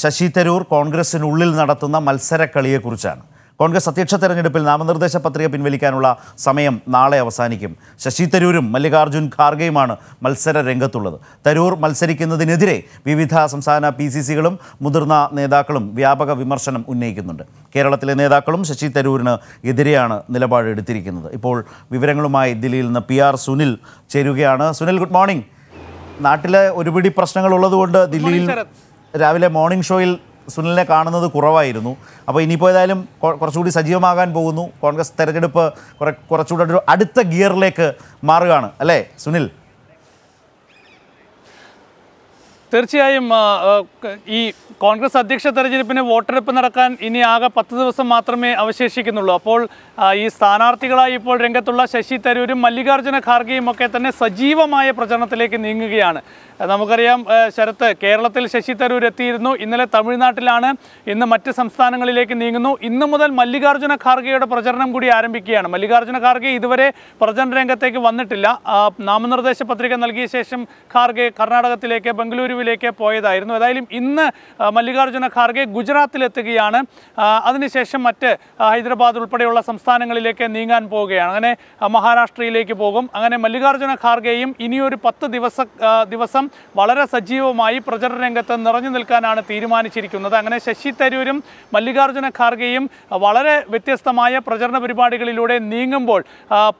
ശശി തരൂർ കോൺഗ്രസിനുള്ളിൽ നടത്തുന്ന മത്സരക്കളിയെക്കുറിച്ചാണ് കോൺഗ്രസ് അധ്യക്ഷ തെരഞ്ഞെടുപ്പിൽ നാമനിർദ്ദേശ പത്രിക പിൻവലിക്കാനുള്ള സമയം നാളെ അവസാനിക്കും ശശി തരൂരും മല്ലികാർജ്ജുൻ ഖാർഗെയുമാണ് മത്സര രംഗത്തുള്ളത് തരൂർ മത്സരിക്കുന്നതിനെതിരെ വിവിധ സംസ്ഥാന പി സി സികളും മുതിർന്ന നേതാക്കളും വ്യാപക വിമർശനം ഉന്നയിക്കുന്നുണ്ട് കേരളത്തിലെ നേതാക്കളും ശശി തരൂരിന് എതിരെയാണ് നിലപാട് എടുത്തിരിക്കുന്നത് ഇപ്പോൾ വിവരങ്ങളുമായി ദില്ലിയിൽ നിന്ന് പി ആർ സുനിൽ ചേരുകയാണ് സുനിൽ ഗുഡ് മോർണിംഗ് നാട്ടിലെ ഒരുപിടി പ്രശ്നങ്ങൾ ഉള്ളതുകൊണ്ട് ദില്ലിയിൽ രാവിലെ മോർണിംഗ് ഷോയിൽ സുനിലിനെ കാണുന്നത് കുറവായിരുന്നു അപ്പോൾ ഇനിയിപ്പോൾ ഏതായാലും കുറച്ചുകൂടി സജീവമാകാൻ പോകുന്നു കോൺഗ്രസ് തെരഞ്ഞെടുപ്പ് കുറച്ചുകൂടെ കുറച്ചുകൂടി അടുത്ത ഗിയറിലേക്ക് മാറുകയാണ് അല്ലേ സുനിൽ തീർച്ചയായും ഈ കോൺഗ്രസ് അധ്യക്ഷ തെരഞ്ഞെടുപ്പിന് വോട്ടെടുപ്പ് നടക്കാൻ ഇനി ആകെ പത്ത് ദിവസം മാത്രമേ അവശേഷിക്കുന്നുള്ളൂ അപ്പോൾ ഈ സ്ഥാനാർത്ഥികളായി ഇപ്പോൾ രംഗത്തുള്ള ശശി തരൂരും മല്ലികാർജ്ജുന ഖാർഗെയും ഒക്കെ തന്നെ സജീവമായ പ്രചരണത്തിലേക്ക് നീങ്ങുകയാണ് നമുക്കറിയാം ശരത്ത് കേരളത്തിൽ ശശി തരൂർ എത്തിയിരുന്നു ഇന്നലെ തമിഴ്നാട്ടിലാണ് ഇന്ന് മറ്റ് സംസ്ഥാനങ്ങളിലേക്ക് നീങ്ങുന്നു ഇന്ന് മുതൽ മല്ലികാർജ്ജുന ഖാർഗെയുടെ പ്രചരണം കൂടി ആരംഭിക്കുകയാണ് മല്ലികാർജ്ജുന ഖാർഗെ ഇതുവരെ പ്രചരണ രംഗത്തേക്ക് വന്നിട്ടില്ല നാമനിർദ്ദേശ പത്രിക നൽകിയ ശേഷം ഖാർഗെ കർണാടകത്തിലേക്ക് ബംഗളൂരുവിൽ ലക്നൌവിലേക്ക് പോയതായിരുന്നു ഏതായാലും ഇന്ന് മല്ലികാർജ്ജുന ഖാർഗെ ഗുജറാത്തിലെത്തുകയാണ് അതിനുശേഷം മറ്റ് ഹൈദരാബാദ് ഉൾപ്പെടെയുള്ള സംസ്ഥാനങ്ങളിലേക്ക് നീങ്ങാൻ പോവുകയാണ് അങ്ങനെ മഹാരാഷ്ട്രയിലേക്ക് പോകും അങ്ങനെ മല്ലികാർജ്ജുന ഖാർഗെയും ഇനിയൊരു പത്ത് ദിവസ ദിവസം വളരെ സജീവമായി പ്രചരണ രംഗത്ത് നിറഞ്ഞു നിൽക്കാനാണ് തീരുമാനിച്ചിരിക്കുന്നത് അങ്ങനെ ശശി തരൂരും മല്ലികാർജ്ജുന ഖാർഗെയും വളരെ വ്യത്യസ്തമായ പ്രചരണ പരിപാടികളിലൂടെ നീങ്ങുമ്പോൾ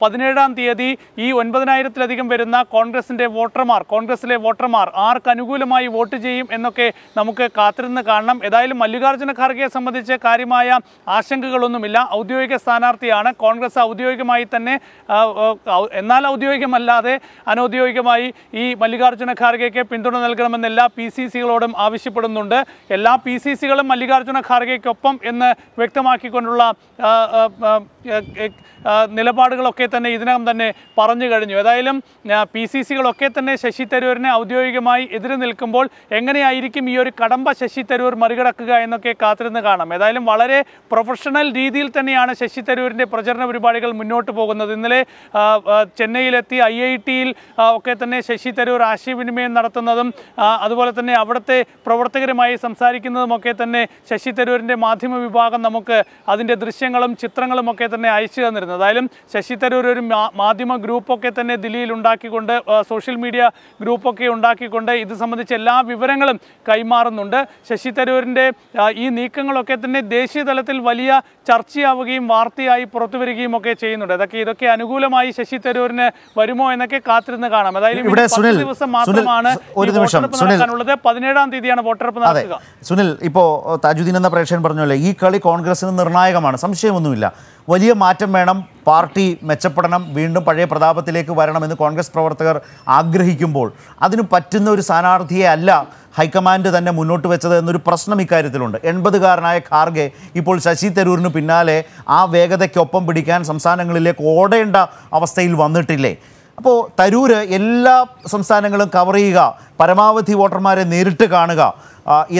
പതിനേഴാം തീയതി ഈ ഒൻപതിനായിരത്തിലധികം വരുന്ന കോൺഗ്രസിൻ്റെ വോട്ടർമാർ കോൺഗ്രസിലെ വോട്ടർമാർ ആർക്ക് അനുകൂലം അനുകൂലമായി വോട്ട് ചെയ്യും എന്നൊക്കെ നമുക്ക് കാത്തിരുന്ന് കാണണം ഏതായാലും മല്ലികാർജ്ജുന ഖാർഗെയെ സംബന്ധിച്ച് കാര്യമായ ആശങ്കകളൊന്നുമില്ല ഔദ്യോഗിക സ്ഥാനാർത്ഥിയാണ് കോൺഗ്രസ് ഔദ്യോഗികമായി തന്നെ എന്നാൽ ഔദ്യോഗികമല്ലാതെ അനൗദ്യോഗികമായി ഈ മല്ലികാർജ്ജുന ഖാർഗെയ്ക്ക് പിന്തുണ നൽകണമെന്ന് എല്ലാ പി സി സികളോടും ആവശ്യപ്പെടുന്നുണ്ട് എല്ലാ പി സി സികളും മല്ലികാർജ്ജുന ഖാർഗെയ്ക്കൊപ്പം എന്ന് വ്യക്തമാക്കിക്കൊണ്ടുള്ള നിലപാടുകളൊക്കെ തന്നെ ഇതിനകം തന്നെ പറഞ്ഞു കഴിഞ്ഞു ഏതായാലും പി സി സികളൊക്കെ തന്നെ ശശി തരൂരിനെ ഔദ്യോഗികമായി എതിരെ നിൽക്കും നിൽക്കുമ്പോൾ എങ്ങനെയായിരിക്കും ഈ ഒരു കടമ്പ ശശി തരൂർ മറികടക്കുക എന്നൊക്കെ കാത്തിരുന്ന് കാണാം ഏതായാലും വളരെ പ്രൊഫഷണൽ രീതിയിൽ തന്നെയാണ് ശശി തരൂരിൻ്റെ പ്രചരണ പരിപാടികൾ മുന്നോട്ട് പോകുന്നത് ഇന്നലെ ചെന്നൈയിലെത്തി ഐ ഐ ടിയിൽ ഒക്കെ തന്നെ ശശി തരൂർ ആശയവിനിമയം നടത്തുന്നതും അതുപോലെ തന്നെ അവിടുത്തെ പ്രവർത്തകരുമായി സംസാരിക്കുന്നതുമൊക്കെ തന്നെ ശശി തരൂരിൻ്റെ മാധ്യമ വിഭാഗം നമുക്ക് അതിൻ്റെ ദൃശ്യങ്ങളും ചിത്രങ്ങളും ഒക്കെ തന്നെ അയച്ചു തന്നിരുന്നു ഏതായാലും ശശി തരൂർ ഒരു മാധ്യമ ഗ്രൂപ്പൊക്കെ തന്നെ ദില്ലിയിൽ ഉണ്ടാക്കിക്കൊണ്ട് സോഷ്യൽ മീഡിയ ഗ്രൂപ്പൊക്കെ ഉണ്ടാക്കിക്കൊണ്ട് ഇത് സംബന്ധിച്ച് എല്ലാ വിവരങ്ങളും കൈമാറുന്നുണ്ട് ശശി തരൂരിൻ്റെ ഈ നീക്കങ്ങളൊക്കെ തന്നെ ദേശീയ തലത്തിൽ വലിയ ചർച്ചയാവുകയും വാർത്തയായി പുറത്തു വരികയും ഒക്കെ ചെയ്യുന്നുണ്ട് അതൊക്കെ ഇതൊക്കെ അനുകൂലമായി ശശി തരൂരിന് വരുമോ എന്നൊക്കെ കാത്തിരുന്ന് കാണാം അതായത് പത്ത് ദിവസം മാത്രമാണ് വോട്ടെടുപ്പ് നടക്കാനുള്ളത് പതിനേഴാം തീയതിയാണ് വോട്ടെടുപ്പ് നടക്കുക സുനിൽ ഇപ്പോൾ താജുദ്ദീൻ എന്ന പ്രേക്ഷകൻ പറഞ്ഞല്ലേ ഈ കളി കോൺഗ്രസിന് നിർണായകമാണ് സംശയമൊന്നുമില്ല വലിയ മാറ്റം വേണം പാർട്ടി മെച്ചപ്പെടണം വീണ്ടും പഴയ പ്രതാപത്തിലേക്ക് വരണമെന്ന് കോൺഗ്രസ് പ്രവർത്തകർ ആഗ്രഹിക്കുമ്പോൾ അതിന് പറ്റുന്ന ഒരു സ്ഥാനാർത്ഥിയെ അല്ല ഹൈക്കമാൻഡ് തന്നെ മുന്നോട്ട് വെച്ചത് എന്നൊരു പ്രശ്നം ഇക്കാര്യത്തിലുണ്ട് എൺപതുകാരനായ ഖാർഗെ ഇപ്പോൾ ശശി തരൂരിന് പിന്നാലെ ആ വേഗതയ്ക്കൊപ്പം പിടിക്കാൻ സംസ്ഥാനങ്ങളിലേക്ക് ഓടേണ്ട അവസ്ഥയിൽ വന്നിട്ടില്ലേ അപ്പോൾ തരൂര് എല്ലാ സംസ്ഥാനങ്ങളും കവർ ചെയ്യുക പരമാവധി വോട്ടർമാരെ നേരിട്ട് കാണുക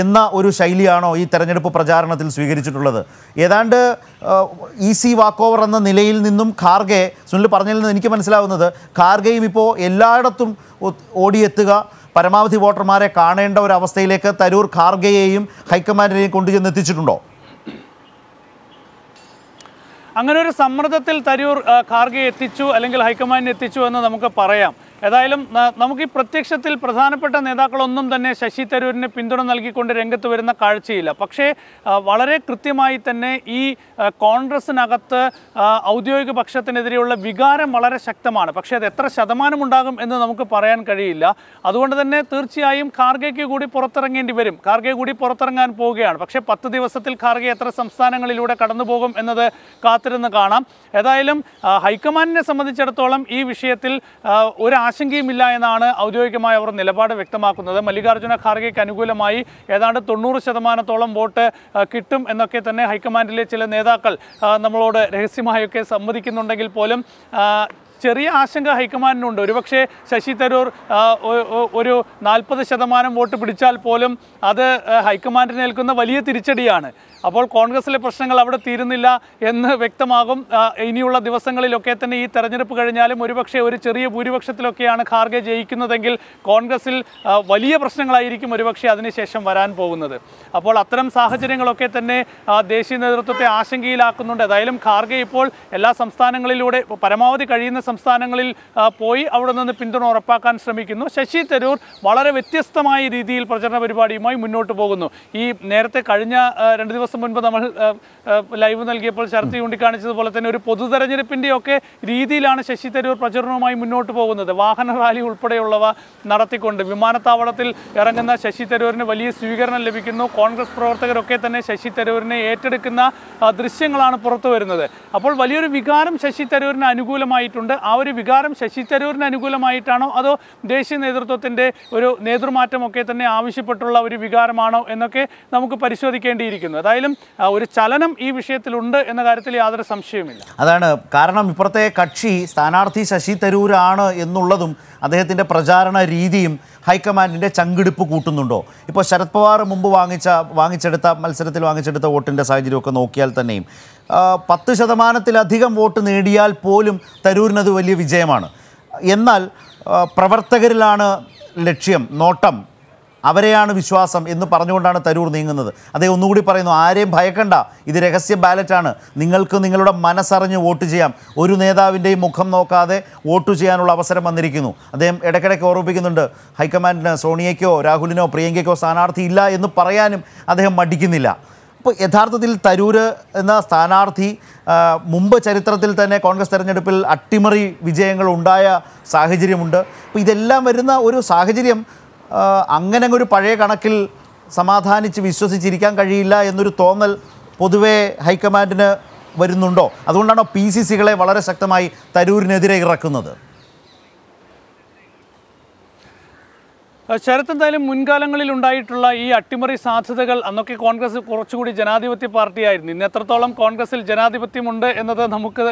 എന്ന ഒരു ശൈലിയാണോ ഈ തെരഞ്ഞെടുപ്പ് പ്രചാരണത്തിൽ സ്വീകരിച്ചിട്ടുള്ളത് ഏതാണ്ട് ഈസി വാക്ക് ഓവർ എന്ന നിലയിൽ നിന്നും ഖാർഗെ സുനിൽ പറഞ്ഞതിൽ നിന്ന് എനിക്ക് മനസ്സിലാവുന്നത് ഖാർഗെയും ഇപ്പോൾ എല്ലായിടത്തും ഓടിയെത്തുക പരമാവധി വോട്ടർമാരെ കാണേണ്ട ഒരു അവസ്ഥയിലേക്ക് തരൂർ ഖാർഗെയെയും ഹൈക്കമാൻഡിനെയും എത്തിച്ചിട്ടുണ്ടോ അങ്ങനെ ഒരു സമ്മർദ്ദത്തിൽ തരൂർ ഖാർഗെ എത്തിച്ചു അല്ലെങ്കിൽ ഹൈക്കമാൻഡിന് എത്തിച്ചു എന്ന് നമുക്ക് പറയാം ഏതായാലും നമുക്ക് ഈ പ്രത്യക്ഷത്തിൽ പ്രധാനപ്പെട്ട നേതാക്കളൊന്നും തന്നെ ശശി തരൂരിന് പിന്തുണ നൽകിക്കൊണ്ട് രംഗത്ത് വരുന്ന കാഴ്ചയില്ല പക്ഷേ വളരെ കൃത്യമായി തന്നെ ഈ കോൺഗ്രസിനകത്ത് ഔദ്യോഗിക പക്ഷത്തിനെതിരെയുള്ള വികാരം വളരെ ശക്തമാണ് പക്ഷേ അത് എത്ര ശതമാനം ഉണ്ടാകും എന്ന് നമുക്ക് പറയാൻ കഴിയില്ല അതുകൊണ്ട് തന്നെ തീർച്ചയായും ഖാർഗെക്ക് കൂടി പുറത്തിറങ്ങേണ്ടി വരും ഖാർഗെ കൂടി പുറത്തിറങ്ങാൻ പോവുകയാണ് പക്ഷേ പത്ത് ദിവസത്തിൽ ഖാർഗെ എത്ര സംസ്ഥാനങ്ങളിലൂടെ കടന്നുപോകും എന്നത് കാത്തിരുന്ന് കാണാം ഏതായാലും ഹൈക്കമാൻഡിനെ സംബന്ധിച്ചിടത്തോളം ഈ വിഷയത്തിൽ ഒരു ആശങ്കയുമില്ല എന്നാണ് ഔദ്യോഗികമായി അവർ നിലപാട് വ്യക്തമാക്കുന്നത് മല്ലികാർജ്ജുന ഖാർഗെക്ക് അനുകൂലമായി ഏതാണ്ട് തൊണ്ണൂറ് ശതമാനത്തോളം വോട്ട് കിട്ടും എന്നൊക്കെ തന്നെ ഹൈക്കമാൻഡിലെ ചില നേതാക്കൾ നമ്മളോട് രഹസ്യമായൊക്കെ സമ്മതിക്കുന്നുണ്ടെങ്കിൽ പോലും ചെറിയ ആശങ്ക ഹൈക്കമാൻഡിനുണ്ട് ഒരുപക്ഷേ ശശി തരൂർ ഒരു നാൽപ്പത് ശതമാനം വോട്ട് പിടിച്ചാൽ പോലും അത് ഹൈക്കമാൻഡിന് ഏൽക്കുന്ന വലിയ തിരിച്ചടിയാണ് അപ്പോൾ കോൺഗ്രസിലെ പ്രശ്നങ്ങൾ അവിടെ തീരുന്നില്ല എന്ന് വ്യക്തമാകും ഇനിയുള്ള ദിവസങ്ങളിലൊക്കെ തന്നെ ഈ തെരഞ്ഞെടുപ്പ് കഴിഞ്ഞാലും ഒരുപക്ഷെ ഒരു ചെറിയ ഭൂരിപക്ഷത്തിലൊക്കെയാണ് ഖാർഗെ ജയിക്കുന്നതെങ്കിൽ കോൺഗ്രസിൽ വലിയ പ്രശ്നങ്ങളായിരിക്കും ഒരുപക്ഷെ അതിനുശേഷം വരാൻ പോകുന്നത് അപ്പോൾ അത്തരം സാഹചര്യങ്ങളൊക്കെ തന്നെ ദേശീയ നേതൃത്വത്തെ ആശങ്കയിലാക്കുന്നുണ്ട് ഏതായാലും ഖാർഗെ ഇപ്പോൾ എല്ലാ സംസ്ഥാനങ്ങളിലൂടെ പരമാവധി കഴിയുന്ന സംസ്ഥാനങ്ങളിൽ പോയി അവിടെ നിന്ന് പിന്തുണ ഉറപ്പാക്കാൻ ശ്രമിക്കുന്നു ശശി തരൂർ വളരെ വ്യത്യസ്തമായ രീതിയിൽ പ്രചരണ പരിപാടിയുമായി മുന്നോട്ട് പോകുന്നു ഈ നേരത്തെ കഴിഞ്ഞ രണ്ട് ദിവസം മുൻപ് നമ്മൾ ലൈവ് നൽകിയപ്പോൾ ചർച്ച ചൂണ്ടിക്കാണിച്ചതുപോലെ തന്നെ ഒരു പൊതു തെരഞ്ഞെടുപ്പിൻ്റെയൊക്കെ രീതിയിലാണ് ശശി തരൂർ പ്രചരണവുമായി മുന്നോട്ട് പോകുന്നത് വാഹന റാലി ഉൾപ്പെടെയുള്ളവ നടത്തിക്കൊണ്ട് വിമാനത്താവളത്തിൽ ഇറങ്ങുന്ന ശശി തരൂരിന് വലിയ സ്വീകരണം ലഭിക്കുന്നു കോൺഗ്രസ് പ്രവർത്തകരൊക്കെ തന്നെ ശശി തരൂരിനെ ഏറ്റെടുക്കുന്ന ദൃശ്യങ്ങളാണ് പുറത്തു വരുന്നത് അപ്പോൾ വലിയൊരു വികാരം ശശി തരൂരിന് അനുകൂലമായിട്ടുണ്ട് ആ ഒരു വികാരം ശശി തരൂരിന് അനുകൂലമായിട്ടാണോ അതോ ദേശീയ നേതൃത്വത്തിൻ്റെ ഒരു നേതൃമാറ്റമൊക്കെ തന്നെ ആവശ്യപ്പെട്ടുള്ള ഒരു വികാരമാണോ എന്നൊക്കെ നമുക്ക് പരിശോധിക്കേണ്ടിയിരിക്കുന്നു അതായാലും ഒരു ചലനം ഈ വിഷയത്തിലുണ്ട് എന്ന കാര്യത്തിൽ യാതൊരു സംശയവുമില്ല അതാണ് കാരണം ഇപ്പുറത്തെ കക്ഷി സ്ഥാനാർത്ഥി ശശി തരൂരാണ് എന്നുള്ളതും അദ്ദേഹത്തിൻ്റെ പ്രചാരണ രീതിയും ഹൈക്കമാൻഡിൻ്റെ ചങ്കിടിപ്പ് കൂട്ടുന്നുണ്ടോ ഇപ്പോൾ ശരത് പവാർ മുമ്പ് വാങ്ങിച്ച വാങ്ങിച്ചെടുത്ത മത്സരത്തിൽ വാങ്ങിച്ചെടുത്ത വോട്ടിൻ്റെ സാഹചര്യമൊക്കെ നോക്കിയാൽ തന്നെയും പത്ത് ശതമാനത്തിലധികം വോട്ട് നേടിയാൽ പോലും തരൂരിന് അത് വലിയ വിജയമാണ് എന്നാൽ പ്രവർത്തകരിലാണ് ലക്ഷ്യം നോട്ടം അവരെയാണ് വിശ്വാസം എന്ന് പറഞ്ഞുകൊണ്ടാണ് തരൂർ നീങ്ങുന്നത് അതേ ഒന്നുകൂടി പറയുന്നു ആരെയും ഭയക്കണ്ട ഇത് രഹസ്യ ബാലറ്റാണ് നിങ്ങൾക്ക് നിങ്ങളുടെ മനസ്സറിഞ്ഞ് വോട്ട് ചെയ്യാം ഒരു നേതാവിൻ്റെയും മുഖം നോക്കാതെ വോട്ട് ചെയ്യാനുള്ള അവസരം വന്നിരിക്കുന്നു അദ്ദേഹം ഇടയ്ക്കിടയ്ക്ക് ഓർമ്മിപ്പിക്കുന്നുണ്ട് ഹൈക്കമാൻഡിന് സോണിയയ്ക്കോ രാഹുലിനോ പ്രിയങ്കയ്ക്കോ സ്ഥാനാർത്ഥി ഇല്ല എന്ന് പറയാനും അദ്ദേഹം മടിക്കുന്നില്ല ഇപ്പോൾ യഥാർത്ഥത്തിൽ തരൂർ എന്ന സ്ഥാനാർത്ഥി മുമ്പ് ചരിത്രത്തിൽ തന്നെ കോൺഗ്രസ് തെരഞ്ഞെടുപ്പിൽ അട്ടിമറി വിജയങ്ങൾ ഉണ്ടായ സാഹചര്യമുണ്ട് അപ്പോൾ ഇതെല്ലാം വരുന്ന ഒരു സാഹചര്യം അങ്ങനെ ഒരു പഴയ കണക്കിൽ സമാധാനിച്ച് വിശ്വസിച്ചിരിക്കാൻ കഴിയില്ല എന്നൊരു തോന്നൽ പൊതുവേ ഹൈക്കമാൻഡിന് വരുന്നുണ്ടോ അതുകൊണ്ടാണോ പി സി സികളെ വളരെ ശക്തമായി തരൂരിനെതിരെ ഇറക്കുന്നത് ശരത് എന്തായാലും മുൻകാലങ്ങളിൽ ഉണ്ടായിട്ടുള്ള ഈ അട്ടിമറി സാധ്യതകൾ അന്നൊക്കെ കോൺഗ്രസ് കുറച്ചുകൂടി ജനാധിപത്യ പാർട്ടിയായിരുന്നു ഇന്ന് എത്രത്തോളം കോൺഗ്രസിൽ ജനാധിപത്യമുണ്ട് എന്നത് നമുക്ക്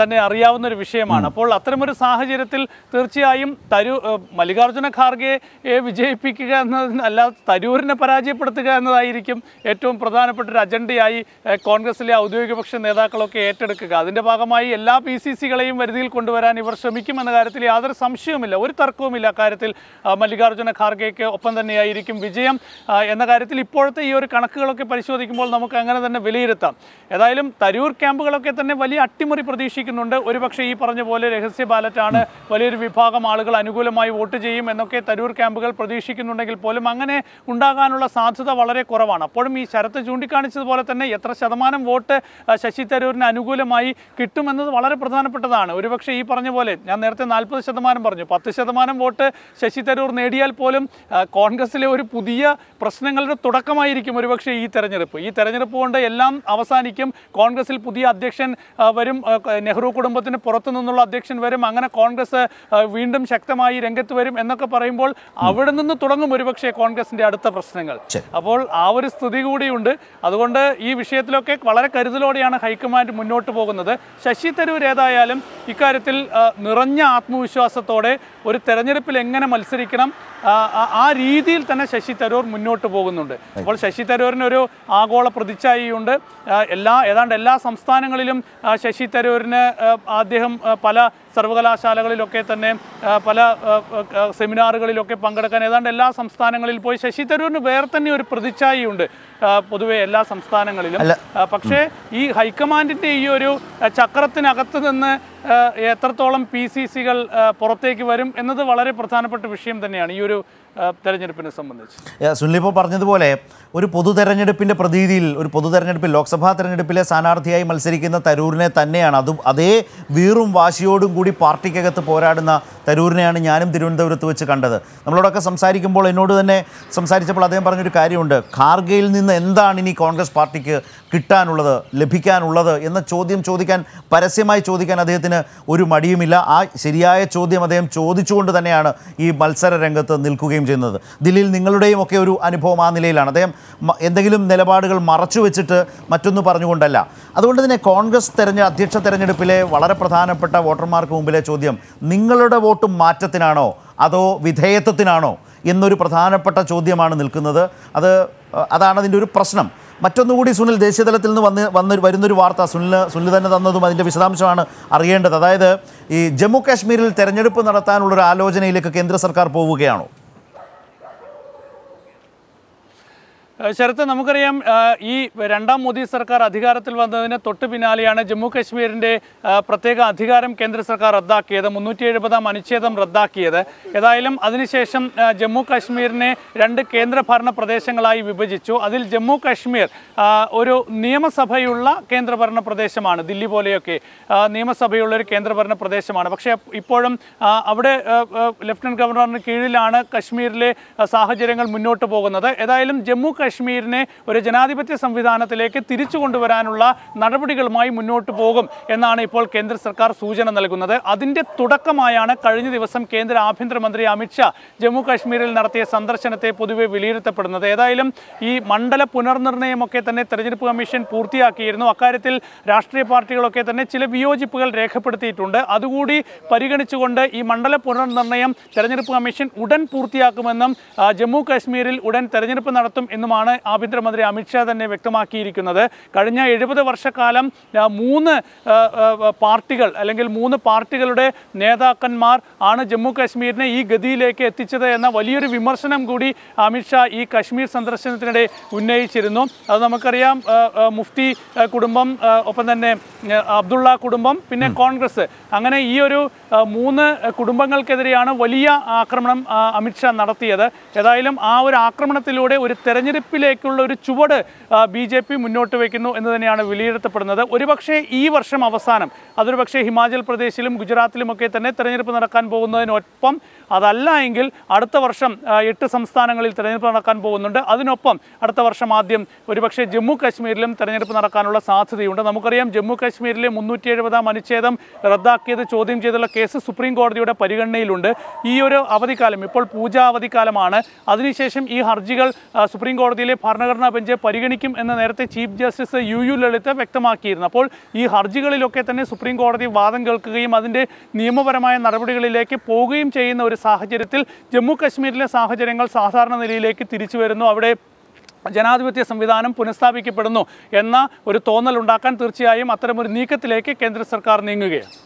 തന്നെ അറിയാവുന്ന ഒരു വിഷയമാണ് അപ്പോൾ അത്തരമൊരു സാഹചര്യത്തിൽ തീർച്ചയായും തരൂ മല്ലികാർജ്ജുന ഖാർഗെയെ വിജയിപ്പിക്കുക എന്നതല്ല തരൂരിനെ പരാജയപ്പെടുത്തുക എന്നതായിരിക്കും ഏറ്റവും പ്രധാനപ്പെട്ട ഒരു അജണ്ടയായി കോൺഗ്രസിലെ ഔദ്യോഗിക പക്ഷ നേതാക്കളൊക്കെ ഏറ്റെടുക്കുക അതിൻ്റെ ഭാഗമായി എല്ലാ പി സി സികളെയും വരുതിയിൽ കൊണ്ടുവരാൻ ഇവർ ശ്രമിക്കുമെന്ന കാര്യത്തിൽ യാതൊരു സംശയവുമില്ല ഒരു തർക്കവുമില്ല കാര്യത്തിൽ മല്ലികാർ മല്ലികാർജ്ജുന ഖാർഗെക്ക് ഒപ്പം തന്നെയായിരിക്കും വിജയം എന്ന കാര്യത്തിൽ ഇപ്പോഴത്തെ ഈ ഒരു കണക്കുകളൊക്കെ പരിശോധിക്കുമ്പോൾ നമുക്ക് അങ്ങനെ തന്നെ വിലയിരുത്താം ഏതായാലും തരൂർ ക്യാമ്പുകളൊക്കെ തന്നെ വലിയ അട്ടിമറി പ്രതീക്ഷിക്കുന്നുണ്ട് ഒരുപക്ഷെ ഈ പറഞ്ഞ പോലെ രഹസ്യ ബാലറ്റാണ് വലിയൊരു വിഭാഗം ആളുകൾ അനുകൂലമായി വോട്ട് ചെയ്യും എന്നൊക്കെ തരൂർ ക്യാമ്പുകൾ പ്രതീക്ഷിക്കുന്നുണ്ടെങ്കിൽ പോലും അങ്ങനെ ഉണ്ടാകാനുള്ള സാധ്യത വളരെ കുറവാണ് അപ്പോഴും ഈ ശരത്ത് ചൂണ്ടിക്കാണിച്ചതുപോലെ തന്നെ എത്ര ശതമാനം വോട്ട് ശശി തരൂരിന് അനുകൂലമായി കിട്ടുമെന്നത് വളരെ പ്രധാനപ്പെട്ടതാണ് ഒരുപക്ഷെ ഈ പറഞ്ഞ പോലെ ഞാൻ നേരത്തെ നാൽപ്പത് ശതമാനം പറഞ്ഞു പത്ത് ശതമാനം വോട്ട് ശശി തരൂർ നേടിയ നോക്കിയാൽ പോലും കോൺഗ്രസ്സിലെ ഒരു പുതിയ പ്രശ്നങ്ങളുടെ തുടക്കമായിരിക്കും ഒരുപക്ഷെ ഈ തെരഞ്ഞെടുപ്പ് ഈ തെരഞ്ഞെടുപ്പ് കൊണ്ട് എല്ലാം അവസാനിക്കും കോൺഗ്രസിൽ പുതിയ അധ്യക്ഷൻ വരും നെഹ്റു കുടുംബത്തിന് പുറത്തു നിന്നുള്ള അധ്യക്ഷൻ വരും അങ്ങനെ കോൺഗ്രസ് വീണ്ടും ശക്തമായി രംഗത്ത് വരും എന്നൊക്കെ പറയുമ്പോൾ അവിടെ നിന്ന് തുടങ്ങും ഒരുപക്ഷെ കോൺഗ്രസിൻ്റെ അടുത്ത പ്രശ്നങ്ങൾ അപ്പോൾ ആ ഒരു സ്ഥിതി കൂടിയുണ്ട് അതുകൊണ്ട് ഈ വിഷയത്തിലൊക്കെ വളരെ കരുതലോടെയാണ് ഹൈക്കമാൻഡ് മുന്നോട്ട് പോകുന്നത് ശശി തരൂർ ഏതായാലും ഇക്കാര്യത്തിൽ നിറഞ്ഞ ആത്മവിശ്വാസത്തോടെ ഒരു തെരഞ്ഞെടുപ്പിൽ എങ്ങനെ മത്സരിക്കണം ആ രീതിയിൽ തന്നെ ശശി തരൂർ മുന്നോട്ട് പോകുന്നുണ്ട് അപ്പോൾ ശശി തരൂരിനൊരു ഒരു ആഗോള പ്രതിച്ഛായയുണ്ട് എല്ലാ ഏതാണ്ട് എല്ലാ സംസ്ഥാനങ്ങളിലും ശശി തരൂരിന് അദ്ദേഹം പല സർവകലാശാലകളിലൊക്കെ തന്നെ പല സെമിനാറുകളിലൊക്കെ പങ്കെടുക്കാൻ ഏതാണ്ട് എല്ലാ സംസ്ഥാനങ്ങളിൽ പോയി ശശി തരൂരിന് വേറെ തന്നെ ഒരു പ്രതിച്ഛായയുണ്ട് പൊതുവെ എല്ലാ സംസ്ഥാനങ്ങളിലും പക്ഷേ ഈ ഹൈക്കമാൻഡിൻ്റെ ഈ ഒരു ചക്രത്തിനകത്ത് നിന്ന് എത്രത്തോളം പി സി സികൾ പുറത്തേക്ക് വരും എന്നത് വളരെ പ്രധാനപ്പെട്ട വിഷയം തന്നെയാണ് ഈ ഒരു തെരഞ്ഞെടുപ്പിനെ സംബന്ധിച്ച് സുനിലിപ്പോൾ പറഞ്ഞതുപോലെ ഒരു പൊതു തെരഞ്ഞെടുപ്പിൻ്റെ പ്രതീതിയിൽ ഒരു പൊതു തെരഞ്ഞെടുപ്പിൽ ലോക്സഭാ തെരഞ്ഞെടുപ്പിലെ സ്ഥാനാർത്ഥിയായി മത്സരിക്കുന്ന തരൂരിനെ തന്നെയാണ് അതും അതേ വീറും വാശിയോടും കൂടി പാർട്ടിക്കകത്ത് പോരാടുന്ന തരൂരിനെയാണ് ഞാനും തിരുവനന്തപുരത്ത് വെച്ച് കണ്ടത് നമ്മളോടൊക്കെ സംസാരിക്കുമ്പോൾ എന്നോട് തന്നെ സംസാരിച്ചപ്പോൾ അദ്ദേഹം പറഞ്ഞൊരു കാര്യമുണ്ട് ഖാർഗയിൽ നിന്ന് എന്താണ് ഇനി കോൺഗ്രസ് പാർട്ടിക്ക് കിട്ടാനുള്ളത് ലഭിക്കാനുള്ളത് എന്ന ചോദ്യം ചോദിക്കാൻ പരസ്യമായി ചോദിക്കാൻ അദ്ദേഹത്തിന് ഒരു മടിയുമില്ല ആ ശരിയായ ചോദ്യം അദ്ദേഹം ചോദിച്ചുകൊണ്ട് തന്നെയാണ് ഈ മത്സര രംഗത്ത് നിൽക്കുകയും ചെയ്യുകയും ചെയ്യുന്നത് ദില്ലിയിൽ നിങ്ങളുടെയും ഒക്കെ ഒരു അനുഭവം ആ നിലയിലാണ് അദ്ദേഹം എന്തെങ്കിലും നിലപാടുകൾ മറച്ചു വെച്ചിട്ട് മറ്റൊന്ന് പറഞ്ഞുകൊണ്ടല്ല അതുകൊണ്ട് തന്നെ കോൺഗ്രസ് തെരഞ്ഞ അധ്യക്ഷ തെരഞ്ഞെടുപ്പിലെ വളരെ പ്രധാനപ്പെട്ട വോട്ടർമാർക്ക് മുമ്പിലെ ചോദ്യം നിങ്ങളുടെ വോട്ട് മാറ്റത്തിനാണോ അതോ വിധേയത്വത്തിനാണോ എന്നൊരു പ്രധാനപ്പെട്ട ചോദ്യമാണ് നിൽക്കുന്നത് അത് അതാണ് അതിൻ്റെ ഒരു പ്രശ്നം മറ്റൊന്നുകൂടി സുനിൽ ദേശീയതലത്തിൽ നിന്ന് വന്ന് വന്ന് വരുന്നൊരു വാർത്ത സുനിൽ സുനിൽ തന്നെ തന്നതും അതിൻ്റെ വിശദാംശമാണ് അറിയേണ്ടത് അതായത് ഈ ജമ്മു കാശ്മീരിൽ തെരഞ്ഞെടുപ്പ് നടത്താനുള്ളൊരു ആലോചനയിലേക്ക് കേന്ദ്ര സർക്കാർ പോവുകയാണോ ശരത്ത് നമുക്കറിയാം ഈ രണ്ടാം മോദി സർക്കാർ അധികാരത്തിൽ വന്നതിന് തൊട്ട് പിന്നാലെയാണ് ജമ്മു കശ്മീരിൻ്റെ പ്രത്യേക അധികാരം കേന്ദ്ര സർക്കാർ റദ്ദാക്കിയത് മുന്നൂറ്റി എഴുപതാം അനുച്ഛേദം റദ്ദാക്കിയത് ഏതായാലും അതിനുശേഷം ജമ്മു കശ്മീരിനെ രണ്ട് കേന്ദ്രഭരണ പ്രദേശങ്ങളായി വിഭജിച്ചു അതിൽ ജമ്മു കശ്മീർ ഒരു നിയമസഭയുള്ള കേന്ദ്രഭരണ പ്രദേശമാണ് ദില്ലി പോലെയൊക്കെ നിയമസഭയുള്ള ഒരു കേന്ദ്രഭരണ പ്രദേശമാണ് പക്ഷേ ഇപ്പോഴും അവിടെ ലെഫ്റ്റനൻറ്റ് ഗവർണറിന് കീഴിലാണ് കശ്മീരിലെ സാഹചര്യങ്ങൾ മുന്നോട്ട് പോകുന്നത് ഏതായാലും ജമ്മു കാശ്മീരിനെ ഒരു ജനാധിപത്യ സംവിധാനത്തിലേക്ക് തിരിച്ചു കൊണ്ടുവരാനുള്ള നടപടികളുമായി മുന്നോട്ട് പോകും എന്നാണ് ഇപ്പോൾ കേന്ദ്ര സർക്കാർ സൂചന നൽകുന്നത് അതിൻ്റെ തുടക്കമായാണ് കഴിഞ്ഞ ദിവസം കേന്ദ്ര ആഭ്യന്തരമന്ത്രി അമിത്ഷാ ജമ്മു കാശ്മീരിൽ നടത്തിയ സന്ദർശനത്തെ പൊതുവെ വിലയിരുത്തപ്പെടുന്നത് ഏതായാലും ഈ മണ്ഡല പുനർനിർണയമൊക്കെ തന്നെ തെരഞ്ഞെടുപ്പ് കമ്മീഷൻ പൂർത്തിയാക്കിയിരുന്നു അക്കാര്യത്തിൽ രാഷ്ട്രീയ പാർട്ടികളൊക്കെ തന്നെ ചില വിയോജിപ്പുകൾ രേഖപ്പെടുത്തിയിട്ടുണ്ട് അതുകൂടി പരിഗണിച്ചുകൊണ്ട് ഈ മണ്ഡല പുനർനിർണയം തെരഞ്ഞെടുപ്പ് കമ്മീഷൻ ഉടൻ പൂർത്തിയാക്കുമെന്നും ജമ്മു കാശ്മീരിൽ ഉടൻ തെരഞ്ഞെടുപ്പ് നടത്തും എന്നുമാണ് കാര്യമാണ് ആഭ്യന്തരമന്ത്രി അമിത്ഷാ തന്നെ വ്യക്തമാക്കിയിരിക്കുന്നത് കഴിഞ്ഞ എഴുപത് വർഷക്കാലം മൂന്ന് പാർട്ടികൾ അല്ലെങ്കിൽ മൂന്ന് പാർട്ടികളുടെ നേതാക്കന്മാർ ആണ് ജമ്മു കാശ്മീരിനെ ഈ ഗതിയിലേക്ക് എത്തിച്ചത് എന്ന വലിയൊരു വിമർശനം കൂടി അമിത്ഷാ ഈ കശ്മീർ സന്ദർശനത്തിനിടെ ഉന്നയിച്ചിരുന്നു അത് നമുക്കറിയാം മുഫ്തി കുടുംബം ഒപ്പം തന്നെ അബ്ദുള്ള കുടുംബം പിന്നെ കോൺഗ്രസ് അങ്ങനെ ഈ ഒരു മൂന്ന് കുടുംബങ്ങൾക്കെതിരെയാണ് വലിയ ആക്രമണം അമിത്ഷാ നടത്തിയത് ഏതായാലും ആ ഒരു ആക്രമണത്തിലൂടെ ഒരു തെരഞ്ഞെടുപ്പ് നടപ്പിലേക്കുള്ള ഒരു ചുവട് ബി ജെ പി മുന്നോട്ട് വയ്ക്കുന്നു എന്ന് തന്നെയാണ് വിലയിരുത്തപ്പെടുന്നത് ഒരുപക്ഷെ ഈ വർഷം അവസാനം അതൊരു പക്ഷേ ഹിമാചൽ പ്രദേശിലും ഗുജറാത്തിലുമൊക്കെ തന്നെ തെരഞ്ഞെടുപ്പ് നടക്കാൻ പോകുന്നതിനൊപ്പം അതല്ല എങ്കിൽ അടുത്ത വർഷം എട്ട് സംസ്ഥാനങ്ങളിൽ തെരഞ്ഞെടുപ്പ് നടക്കാൻ പോകുന്നുണ്ട് അതിനൊപ്പം അടുത്ത വർഷം ആദ്യം ഒരുപക്ഷെ ജമ്മു കാശ്മീരിലും തെരഞ്ഞെടുപ്പ് നടക്കാനുള്ള സാധ്യതയുണ്ട് നമുക്കറിയാം ജമ്മു കാശ്മീരിലെ മുന്നൂറ്റി എഴുപതാം അനുച്ഛേദം റദ്ദാക്കിയത് ചോദ്യം ചെയ്തുള്ള കേസ് സുപ്രീം കോടതിയുടെ പരിഗണനയിലുണ്ട് ഈ ഒരു അവധിക്കാലം ഇപ്പോൾ പൂജാ അവധിക്കാലമാണ് അതിനുശേഷം ഈ ഹർജികൾ സുപ്രീം കോടതി കോടതിയിലെ ഭരണഘടനാ ബെഞ്ച് പരിഗണിക്കും എന്ന് നേരത്തെ chief justice U U Lalit വ്യക്തമാക്കിയിരുന്നു അപ്പോൾ ഈ ഹർജികളിലൊക്കെ തന്നെ സുപ്രീം കോടതി വാദം കേൾക്കുകയും അതിൻ്റെ നിയമപരമായ നടപടികളിലേക്ക് പോവുകയും ചെയ്യുന്ന ഒരു സാഹചര്യത്തിൽ ജമ്മു കാശ്മീരിലെ സാഹചര്യങ്ങൾ സാധാരണ നിലയിലേക്ക് തിരിച്ചു വരുന്നു അവിടെ ജനാധിപത്യ സംവിധാനം പുനഃസ്ഥാപിക്കപ്പെടുന്നു എന്ന ഒരു തോന്നലുണ്ടാക്കാൻ തീർച്ചയായും അത്തരമൊരു നീക്കത്തിലേക്ക് കേന്ദ്ര സർക്കാർ നീങ്ങുകയാണ്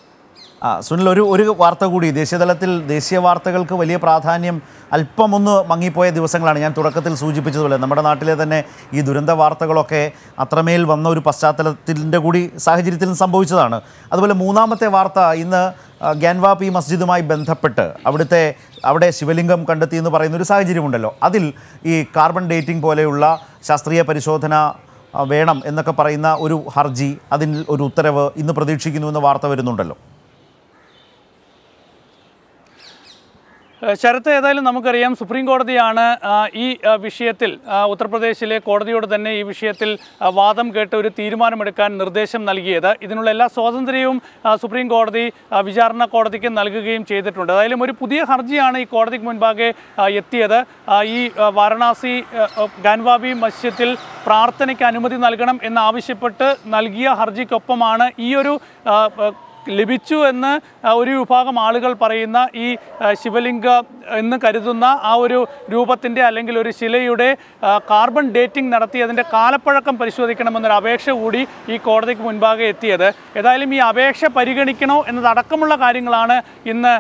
ആ സുനിൽ ഒരു ഒരു വാർത്ത കൂടി ദേശീയതലത്തിൽ ദേശീയ വാർത്തകൾക്ക് വലിയ പ്രാധാന്യം അല്പമൊന്ന് മങ്ങിപ്പോയ ദിവസങ്ങളാണ് ഞാൻ തുടക്കത്തിൽ സൂചിപ്പിച്ചതുപോലെ നമ്മുടെ നാട്ടിലെ തന്നെ ഈ ദുരന്ത വാർത്തകളൊക്കെ അത്രമേൽ വന്ന ഒരു പശ്ചാത്തലത്തിൻ്റെ കൂടി സാഹചര്യത്തിൽ സംഭവിച്ചതാണ് അതുപോലെ മൂന്നാമത്തെ വാർത്ത ഇന്ന് ഗ്യാൻവാപി മസ്ജിദുമായി ബന്ധപ്പെട്ട് അവിടുത്തെ അവിടെ ശിവലിംഗം കണ്ടെത്തി എന്ന് പറയുന്ന ഒരു സാഹചര്യമുണ്ടല്ലോ അതിൽ ഈ കാർബൺ ഡേറ്റിംഗ് പോലെയുള്ള ശാസ്ത്രീയ പരിശോധന വേണം എന്നൊക്കെ പറയുന്ന ഒരു ഹർജി അതിൽ ഒരു ഉത്തരവ് ഇന്ന് പ്രതീക്ഷിക്കുന്നു എന്ന വാർത്ത വരുന്നുണ്ടല്ലോ ശരത്ത് ഏതായാലും നമുക്കറിയാം സുപ്രീം കോടതിയാണ് ഈ വിഷയത്തിൽ ഉത്തർപ്രദേശിലെ കോടതിയോട് തന്നെ ഈ വിഷയത്തിൽ വാദം കേട്ട് ഒരു തീരുമാനമെടുക്കാൻ നിർദ്ദേശം നൽകിയത് ഇതിനുള്ള എല്ലാ സ്വാതന്ത്ര്യവും സുപ്രീം കോടതി വിചാരണ കോടതിക്ക് നൽകുകയും ചെയ്തിട്ടുണ്ട് ഏതായാലും ഒരു പുതിയ ഹർജിയാണ് ഈ കോടതിക്ക് മുൻപാകെ എത്തിയത് ഈ വാരണാസി ഗാൻവാബി മസ്ജിദിൽ പ്രാർത്ഥനയ്ക്ക് അനുമതി നൽകണം എന്നാവശ്യപ്പെട്ട് നൽകിയ ഹർജിക്കൊപ്പമാണ് ഈ ഒരു ലഭിച്ചു എന്ന് ഒരു വിഭാഗം ആളുകൾ പറയുന്ന ഈ ശിവലിംഗ എന്ന് കരുതുന്ന ആ ഒരു രൂപത്തിൻ്റെ അല്ലെങ്കിൽ ഒരു ശിലയുടെ കാർബൺ ഡേറ്റിംഗ് നടത്തി അതിൻ്റെ കാലപ്പഴക്കം പരിശോധിക്കണമെന്നൊരു അപേക്ഷ കൂടി ഈ കോടതിക്ക് മുൻപാകെ എത്തിയത് ഏതായാലും ഈ അപേക്ഷ പരിഗണിക്കണോ എന്നതടക്കമുള്ള കാര്യങ്ങളാണ് ഇന്ന്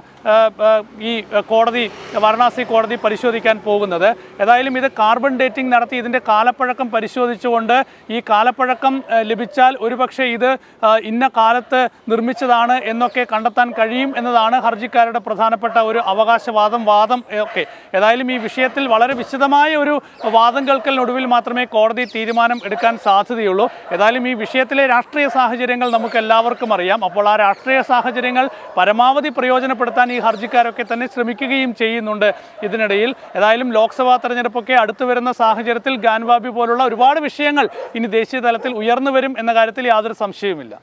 ഈ കോടതി വാരണാസി കോടതി പരിശോധിക്കാൻ പോകുന്നത് ഏതായാലും ഇത് കാർബൺ ഡേറ്റിംഗ് നടത്തി ഇതിൻ്റെ കാലപ്പഴക്കം പരിശോധിച്ചുകൊണ്ട് ഈ കാലപ്പഴക്കം ലഭിച്ചാൽ ഒരുപക്ഷെ ഇത് ഇന്ന കാലത്ത് നിർമ്മിച്ചതാണ് എന്നൊക്കെ കണ്ടെത്താൻ കഴിയും എന്നതാണ് ഹർജിക്കാരുടെ പ്രധാനപ്പെട്ട ഒരു അവകാശവാദം വാദം ഒക്കെ ഏതായാലും ഈ വിഷയത്തിൽ വളരെ വിശദമായ ഒരു വാദം കേൾക്കലിനൊടുവിൽ മാത്രമേ കോടതി തീരുമാനം എടുക്കാൻ സാധ്യതയുള്ളൂ ഏതായാലും ഈ വിഷയത്തിലെ രാഷ്ട്രീയ സാഹചര്യങ്ങൾ നമുക്ക് എല്ലാവർക്കും അറിയാം അപ്പോൾ ആ രാഷ്ട്രീയ സാഹചര്യങ്ങൾ പരമാവധി പ്രയോജനപ്പെടുത്താൻ ഈ ഹർജിക്കാരൊക്കെ തന്നെ ശ്രമിക്കുകയും ചെയ്യുന്നുണ്ട് ഇതിനിടയിൽ ഏതായാലും ലോക്സഭാ തെരഞ്ഞെടുപ്പൊക്കെ അടുത്തു വരുന്ന സാഹചര്യത്തിൽ ഗാൻവാബി പോലുള്ള ഒരുപാട് വിഷയങ്ങൾ ഇനി ദേശീയ തലത്തിൽ ഉയർന്നു വരും എന്ന കാര്യത്തിൽ യാതൊരു സംശയവുമില്ല